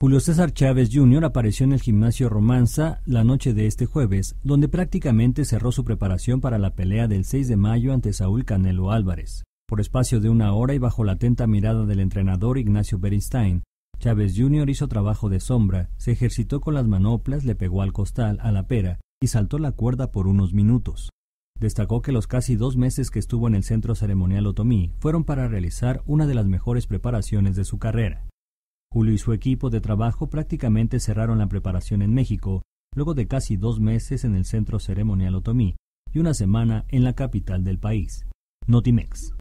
Julio César Chávez Jr. apareció en el gimnasio Romanza la noche de este jueves, donde prácticamente cerró su preparación para la pelea del 6 de mayo ante Saúl Canelo Álvarez. Por espacio de una hora y bajo la atenta mirada del entrenador Ignacio Bernstein, Chávez Jr. hizo trabajo de sombra, se ejercitó con las manoplas, le pegó al costal, a la pera, y saltó la cuerda por unos minutos. Destacó que los casi dos meses que estuvo en el centro ceremonial Otomí fueron para realizar una de las mejores preparaciones de su carrera. Julio y su equipo de trabajo prácticamente cerraron la preparación en México, luego de casi dos meses en el centro ceremonial Otomí y una semana en la capital del país, Notimex.